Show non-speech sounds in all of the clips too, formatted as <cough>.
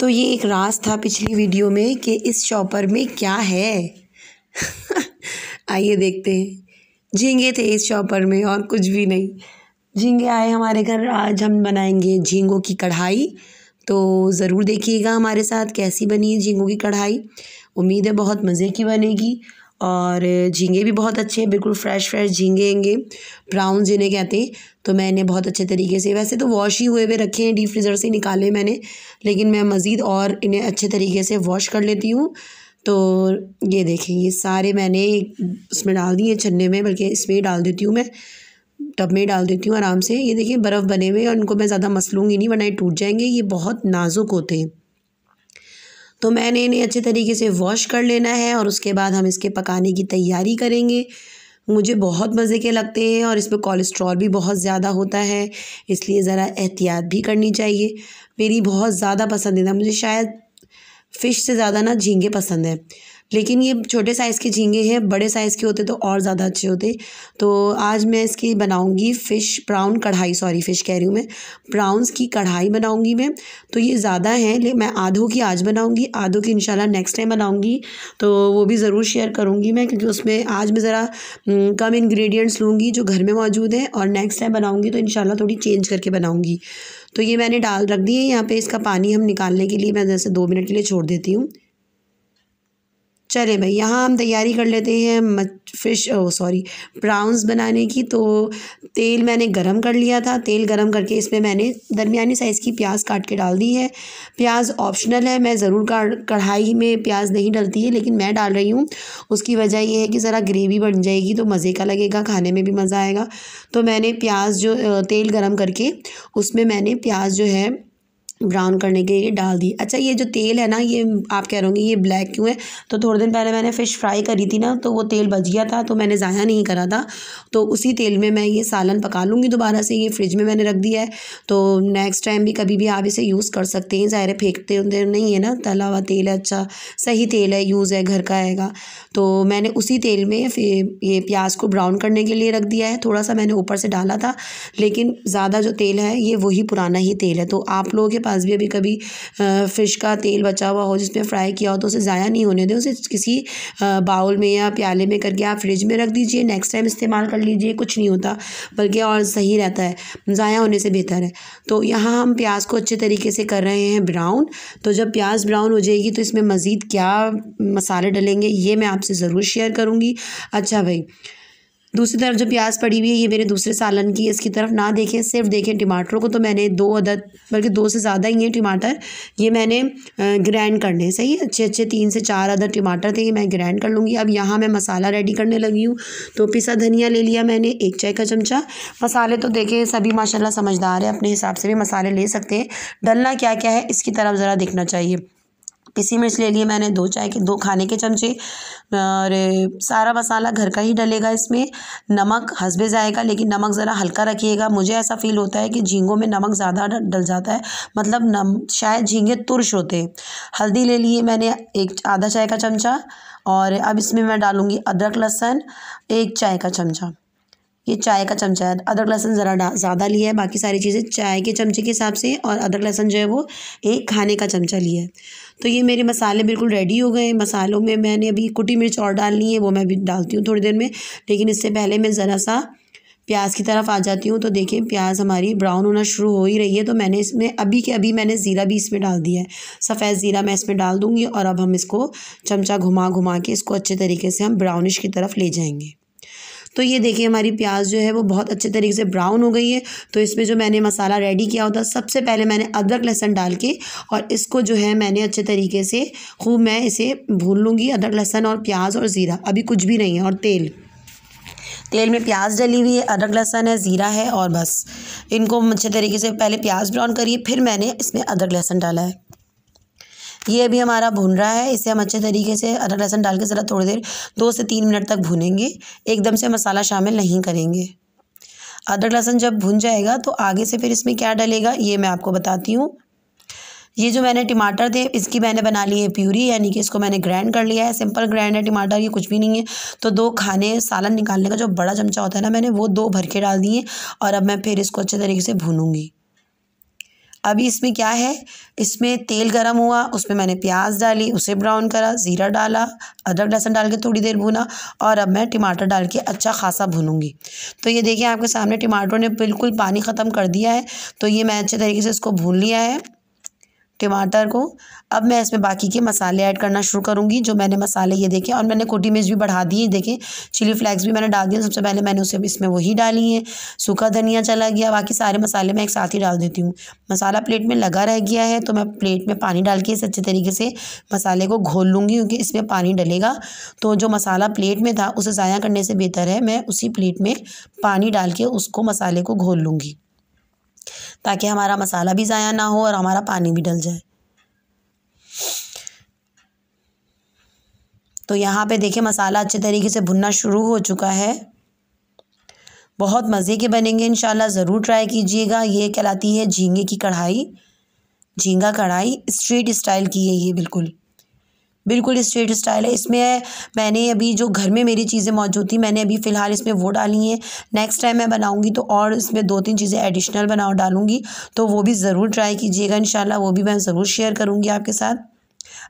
तो ये एक राज था पिछली वीडियो में कि इस शॉपर में क्या है <laughs> आइए देखते हैं झींगे थे इस शॉपर में और कुछ भी नहीं झींगे आए हमारे घर आज हम बनाएंगे झींगों की कढ़ाई तो ज़रूर देखिएगा हमारे साथ कैसी बनी है झींगों की कढ़ाई उम्मीद है बहुत मज़े की बनेगी और झींगे भी बहुत अच्छे हैं बिल्कुल फ्रेश फ्रेश झींगे होंगे ब्राउन जिन्हें कहते हैं तो मैंने बहुत अच्छे तरीके से वैसे तो वॉश ही हुए हुए रखे हैं डीप फ्रीज़र से निकाले मैंने लेकिन मैं मज़ीद और इन्हें अच्छे तरीके से वॉश कर लेती हूँ तो ये देखें ये सारे मैंने उसमें डाल दिए छन्ने में बल्कि इसमें ही डाल देती हूँ मैं टब में डाल देती हूँ आराम से ये देखिए बर्फ़ बने हुए और इनको मैं ज़्यादा मसलूँगी नहीं वरना ये टूट जाएंगे ये बहुत नाजुक होते हैं तो मैंने इन्हें अच्छे तरीके से वॉश कर लेना है और उसके बाद हम इसके पकाने की तैयारी करेंगे मुझे बहुत मज़े के लगते हैं और इसमें कोलेस्ट्रॉल भी बहुत ज़्यादा होता है इसलिए ज़रा एहतियात भी करनी चाहिए मेरी बहुत ज़्यादा पसंदीदा मुझे शायद फ़िश से ज़्यादा ना झींगे पसंद हैं लेकिन ये छोटे साइज़ के झींगे हैं बड़े साइज़ के होते तो और ज़्यादा अच्छे होते तो आज मैं इसकी बनाऊँगी फ़िश ब्राउन कढ़ाई सॉरी फ़िश कह रही हूँ मैं ब्राउन्स की कढ़ाई बनाऊँगी मैं तो ये ज़्यादा है ले मैं आधों की आज बनाऊँगी आधों की इंशाल्लाह नेक्स्ट टाइम बनाऊँगी तो वो भी ज़रूर शेयर करूँगी मैं क्योंकि उसमें आज मैं ज़रा हम्म, कम इन्ग्रीडियंट्स लूँगी जो घर में मौजूद हैं और नेक्स्ट टाइम बनाऊँगी तो इन थोड़ी चेंज करके बनाऊँगी तो ये मैंने डाल रख दी है यहाँ पे इसका पानी हम निकालने के लिए मैं जैसे दो मिनट के लिए छोड़ देती हूँ चले भाई यहाँ हम तैयारी कर लेते हैं फ़िश ओ सॉरी प्राउन्स बनाने की तो तेल मैंने गरम कर लिया था तेल गरम करके इसमें मैंने दरमियानी साइज़ की प्याज काट के डाल दी है प्याज ऑप्शनल है मैं ज़रूर कढ़ाई में प्याज नहीं डलती है लेकिन मैं डाल रही हूँ उसकी वजह यह है कि ज़रा ग्रेवी बन जाएगी तो मज़े का लगेगा खाने में भी मज़ा आएगा तो मैंने प्याज जो तेल गरम करके उसमें मैंने प्याज जो है ब्राउन करने के लिए डाल दी अच्छा ये जो तेल है ना ये आप कह रहे होंगे ये ब्लैक क्यों है तो थोड़े दिन पहले मैंने फ़िश फ्राई करी थी ना तो वो तेल बच गया था तो मैंने ज़ाया नहीं करा था तो उसी तेल में मैं ये सालन पका लूँगी दोबारा से ये फ्रिज में मैंने रख दिया है तो नेक्स्ट टाइम भी कभी भी आप इसे यूज़ कर सकते हैं ज़ाहिर फेंकते होते नहीं है ना तला हुआ तेल है अच्छा सही तेल है यूज़ है घर का आएगा तो मैंने उसी तेल में ये प्याज को ब्राउन करने के लिए रख दिया है थोड़ा सा मैंने ऊपर से डाला था लेकिन ज़्यादा जो तेल है ये वही पुराना ही तेल है तो आप लोगों के पास भी अभी कभी फ़िश का तेल बचा हुआ हो जिसमें फ्राई किया हो तो उसे ज़ाया नहीं होने दें उसे किसी बाउल में या प्याले में करके आप फ्रिज में रख दीजिए नेक्स्ट टाइम इस्तेमाल कर लीजिए कुछ नहीं होता बल्कि और सही रहता है ज़ाया होने से बेहतर है तो यहाँ हम प्याज को अच्छे तरीके से कर रहे हैं ब्राउन तो जब प्याज ब्राउन हो जाएगी तो इसमें मज़ीद क्या मसाले डलेंगे ये मैं आपसे ज़रूर शेयर करूँगी अच्छा भाई दूसरी तरफ जो प्याज पड़ी हुई है ये मेरे दूसरे सालन की इसकी तरफ ना देखें सिर्फ देखें टमाटरों को तो मैंने दो अदद बल्कि दो से ज़्यादा ही हैं टमाटर ये मैंने ग्राइंड करने सही है अच्छे अच्छे तीन से चार अदद टमाटर थे ये मैं ग्रैंड कर लूँगी अब यहाँ मैं मसाला रेडी करने लगी हूँ तो पिसा धनिया ले लिया मैंने एक चाय का चमचा मसाले तो देखें सभी माशाला समझदार है अपने हिसाब से भी मसाले ले सकते हैं डलना क्या क्या है इसकी तरफ ज़रा देखना चाहिए पिसी मिर्च ले लिए मैंने दो चाय के दो खाने के चमचे और सारा मसाला घर का ही डलेगा इसमें नमक हंसबे जाएगा लेकिन नमक ज़रा हल्का रखिएगा मुझे ऐसा फील होता है कि झींगों में नमक ज़्यादा डल जाता है मतलब नम शायद झींगे तुरश होते हैं हल्दी ले लिए मैंने एक आधा चाय का चमचा और अब इसमें मैं डालूँगी अदरक लहसुन एक चाय का चमचा ये चाय का चमचा है अदरक लहसन ज़रा ज़्यादा लिया है बाकी सारी चीज़ें चाय के चमचे के हिसाब से और अदरक लहसन जो है वो एक खाने का चमचा लिया है तो ये मेरे मसाले बिल्कुल रेडी हो गए मसालों में मैंने अभी कुटी मिर्च और डालनी है वो मैं अभी डालती हूँ थोड़ी देर में लेकिन इससे पहले मैं ज़रा सा प्याज की तरफ आ जाती हूँ तो देखें प्याज हमारी ब्राउन होना शुरू हो ही रही है तो मैंने इसमें अभी के अभी मैंने ज़ीरा भी इसमें डाल दिया है सफ़ेद ज़ीरा मैं इसमें डाल दूँगी और अब हम इसको चमचा घुमा घुमा के इसको अच्छे तरीके से हम ब्राउनिश की तरफ ले जाएंगे तो ये देखिए हमारी प्याज जो है वो बहुत अच्छे तरीके से ब्राउन हो गई है तो इसमें जो मैंने मसाला रेडी किया होता सबसे पहले मैंने अदरक लहसन डाल के और इसको जो है मैंने अच्छे तरीके से खूब मैं इसे भून लूँगी अदरक लहसन और प्याज और ज़ीरा अभी कुछ भी नहीं है और तेल तेल में प्याज डली हुई है अदरक लहसन है ज़ीरा है और बस इनको अच्छे तरीके से पहले प्याज ब्राउन करिए फिर मैंने इसमें अदरक लहसन डाला है ये अभी हमारा भुन रहा है इसे हम अच्छे तरीके से अदरक लहसन डाल के ज़रा थोड़ी देर दो से तीन मिनट तक भुनेंगे एकदम से मसाला शामिल नहीं करेंगे अदरक लहसन जब भुन जाएगा तो आगे से फिर इसमें क्या डलेगा ये मैं आपको बताती हूँ ये जो मैंने टमाटर थे इसकी मैंने बना ली है प्यूरी यानी कि इसको मैंने ग्राइंड कर लिया है सिंपल ग्राइंड है टमाटर ये कुछ भी नहीं है तो दो खाने सालन निकालने का जो बड़ा चमचा होता है ना मैंने वो दो भर के डाल दिए और अब मैं फिर इसको अच्छे तरीके से भूनूंगी अभी इसमें क्या है इसमें तेल गरम हुआ उसमें मैंने प्याज डाली उसे ब्राउन करा ज़ीरा डाला अदरक लहसुन डाल के थोड़ी देर भुना और अब मैं टमाटर डाल के अच्छा खासा भूनूंगी तो ये देखिए आपके सामने टमाटरों ने बिल्कुल पानी ख़त्म कर दिया है तो ये मैं अच्छे तरीके से इसको भून लिया है टमाटर को अब मैं इसमें बाकी के मसाले ऐड करना शुरू करूँगी जो मैंने मसाले ये देखे और मैंने कोटी मिर्च भी बढ़ा दी है देखें चिली फ्लैक्स भी मैंने डाल दिए सबसे पहले मैंने उसे इसमें वही डाली है सूखा धनिया चला गया बाकी सारे मसाले मैं एक साथ ही डाल देती हूँ मसाला प्लेट में लगा रह गया है तो मैं प्लेट में पानी डाल के इस अच्छे तरीके से मसाले को घोल लूँगी क्योंकि इसमें पानी डलेगा तो जो मसाला प्लेट में था उसे ज़ाया करने से बेहतर है मैं उसी प्लेट में पानी डाल के उसको मसाले को घोल लूँगी ताकि हमारा मसाला भी ज़ाया ना हो और हमारा पानी भी डल जाए तो यहाँ पे देखिए मसाला अच्छे तरीके से भुनना शुरू हो चुका है बहुत मज़े के बनेंगे इन ज़रूर ट्राई कीजिएगा ये कहलाती है झींगे की कढ़ाई झींगा कढ़ाई स्ट्रीट स्टाइल की है ये बिल्कुल बिल्कुल स्ट्रेट स्टाइल है इसमें मैंने अभी जो घर में मेरी चीज़ें मौजूद थी मैंने अभी फ़िलहाल इसमें वो डाली हैं नेक्स्ट टाइम मैं बनाऊंगी तो और इसमें दो तीन चीज़ें एडिशनल बनाओ डालूंगी तो वो भी ज़रूर ट्राई कीजिएगा इन वो भी मैं ज़रूर शेयर करूँगी आपके साथ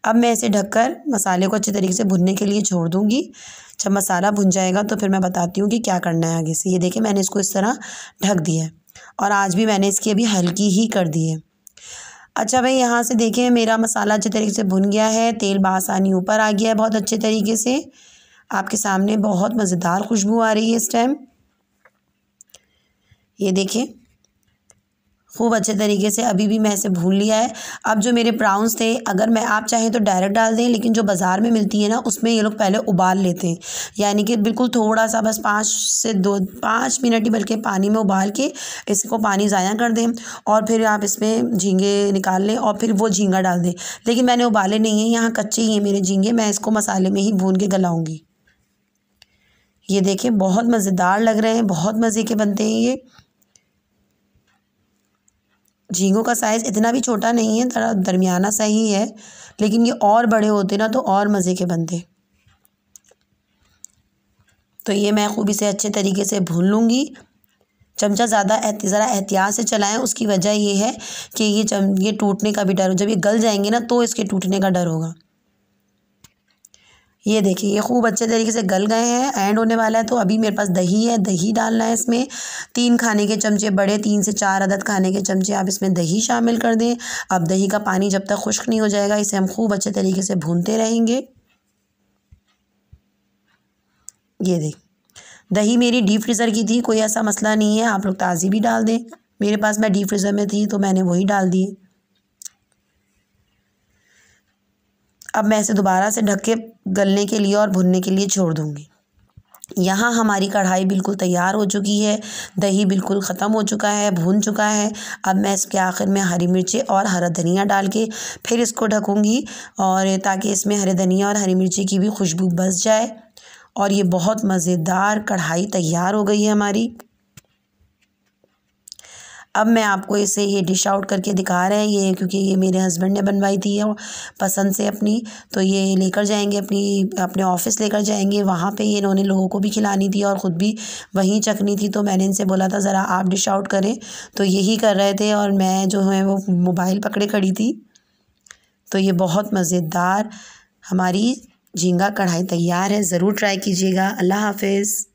अब मैं इसे ढककर मसाले को अच्छे तरीके से भुनने के लिए छोड़ दूँगी जब मसाला भुन जाएगा तो फिर मैं बताती हूँ कि क्या करना है आगे से ये देखें मैंने इसको इस तरह ढक दिया और आज भी मैंने इसकी अभी हल्की ही कर दी है अच्छा भाई यहाँ से देखें मेरा मसाला अच्छे तरीके से भुन गया है तेल बसानी ऊपर आ गया है बहुत अच्छे तरीके से आपके सामने बहुत मज़ेदार खुशबू आ रही है इस टाइम ये देखें खूब अच्छे तरीके से अभी भी मैं इसे भून लिया है अब जो मेरे प्राउन्स थे अगर मैं आप चाहें तो डायरेक्ट डाल दें लेकिन जो बाज़ार में मिलती है ना उसमें ये लोग पहले उबाल लेते हैं यानी कि बिल्कुल थोड़ा सा बस पाँच से दो पाँच मिनट ही बल्कि पानी में उबाल के इसको पानी ज़ाया कर दें और फिर आप इसमें झींगे निकाल लें और फिर वो झींगा डाल दें लेकिन मैंने उबाले नहीं हैं यहाँ कच्चे ही हैं मेरे झींगे मैं इसको मसाले में ही भून के गलाऊँगी ये देखें बहुत मज़ेदार लग रहे हैं बहुत मज़े के बनते हैं ये झींगों का साइज़ इतना भी छोटा नहीं है थोड़ा दरमियाना सा ही है लेकिन ये और बड़े होते ना तो और मज़े के बनते तो ये मैं खूबी से अच्छे तरीके से भून लूँगी चमचा ज़्यादा ज़रा एहतियात से चलाएं उसकी वजह ये है कि ये चम ये टूटने का भी डर हो जब ये गल जाएंगे ना तो इसके टूटने का डर होगा ये देखिए ये खूब अच्छे तरीके से गल गए हैं एंड होने वाला है तो अभी मेरे पास दही है दही डालना है इसमें तीन खाने के चमचे बड़े तीन से चार अदद खाने के चमचे आप इसमें दही शामिल कर दें अब दही का पानी जब तक खुश्क नहीं हो जाएगा इसे हम खूब अच्छे तरीके से भूनते रहेंगे ये देख दही मेरी डीप फ्रीज़र की थी कोई ऐसा मसला नहीं है आप लोग ताज़ी भी डाल दें मेरे पास मैं डीप फ्रीज़र में थी तो मैंने वही डाल दिए अब मैं इसे दोबारा से ढक के गलने के लिए और भुनने के लिए छोड़ दूँगी यहाँ हमारी कढ़ाई बिल्कुल तैयार हो चुकी है दही बिल्कुल ख़त्म हो चुका है भून चुका है अब मैं इसके आखिर में हरी मिर्ची और हरा धनिया डाल के फिर इसको ढकूँगी और ताकि इसमें हरे धनिया और हरी मिर्ची की भी खुशबू बस जाए और ये बहुत मज़ेदार कढ़ाई तैयार हो गई है हमारी अब मैं आपको इसे ये डिश आउट करके दिखा रहे हैं ये क्योंकि ये मेरे हस्बैंड ने बनवाई थी और पसंद से अपनी तो ये लेकर जाएंगे अपनी अपने ऑफिस लेकर जाएंगे वहाँ पे ये इन्होंने लोगों को भी खिलानी थी और ख़ुद भी वहीं चखनी थी तो मैंने इनसे बोला था ज़रा आप डिश आउट करें तो यही कर रहे थे और मैं जो है वो मोबाइल पकड़े खड़ी थी तो ये बहुत मज़ेदार हमारी झींगा कढ़ाई तैयार है ज़रूर ट्राई कीजिएगा अल्लाह हाफिज़